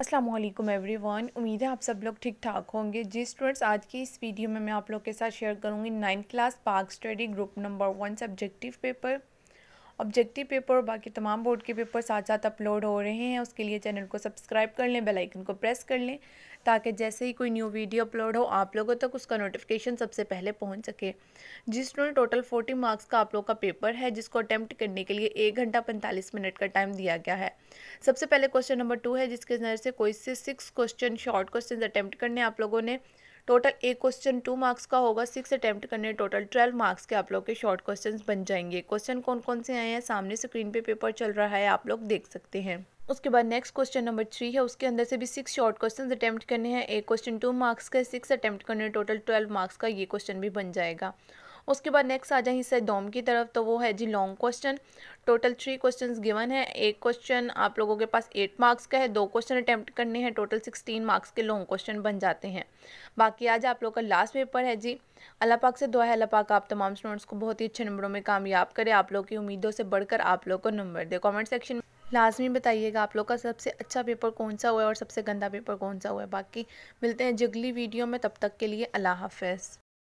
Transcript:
अस्सलाम वालेकुम एवरीवन उम्मीद है आप सब लोग ठीक ठाक होंगे जी स्टूडेंट्स आज की इस वीडियो में मैं आप लोग के साथ शेयर करूंगी ninth class park study group number one subjective paper objective paper और बाकी तमाम बोर्ड के पेपर साथ साथ अपलोड हो रहे हैं उसके लिए चैनल को सब्सक्राइब कर लें बेल आइकन को प्रेस कर लें ताकि जैसे ही कोई न्यू वीडियो अपलोड हो आप लोगों तक उसका नोटिफिकेशन सबसे पहले पहुंच सके जिस स्टूडेंट टोटल फोर्टी मार्क्स का आप लोग का पेपर है जिसको अटैम्प्ट करने के लिए एक घंटा पैंतालीस मिनट का टाइम दिया गया है सबसे पहले क्वेश्चन नंबर टू है जिसके अंदर से कोई से six question short question attempt करने आप लोगों ने टोटल एक क्वेश्चन टू मार्क्स का होगा सिक्स अटैम्प्ट करने टोटल ट्वेल्व मार्क्स के आप लोग के शॉर्ट क्वेश्चन बन जाएंगे क्वेश्चन कौन कौन से आए हैं सामने स्क्रीन पे पेपर चल रहा है आप लोग देख सकते हैं उसके बाद नेक्स्ट क्वेश्चन नंबर थ्री है उसके अंदर से भी सिक्स शॉर्ट क्वेश्चन अटैम्प्ट करने हैं एक क्वेश्चन टू मार्क्स का सिक्स अटैम्प्ट करने टोटल ट्वेल्व मार्क्स का ये क्वेश्चन भी बन जाएगा उसके बाद नेक्स्ट आ जाए हिस्से डोम की तरफ तो वो है जी long question total three question given है एक क्वेश्चन आप लोगों के पास एट मार्क्स का है दो क्वेश्चन अटैम्प्ट करने हैं टोटल सिक्सटीन मार्क्स के लॉन्ग क्वेश्चन बन जाते हैं बाकी आज आप लोग का लास्ट पेपर है जी अल्लाह पाक से दुआ है अल्लाह पाक आप तमाम स्टूडेंट्स को बहुत ही अच्छे नंबरों में कामयाब करें आप लोग की उम्मीदों से बढ़कर आप लोग को नंबर दे कमेंट सेक्शन लाजमी बताइएगा आप लोग का सबसे अच्छा पेपर कौन सा हुआ है और सबसे गंदा पेपर कौन सा हुआ है बाकी मिलते हैं जगली वीडियो में तब तक के लिए अल्लाह हाफ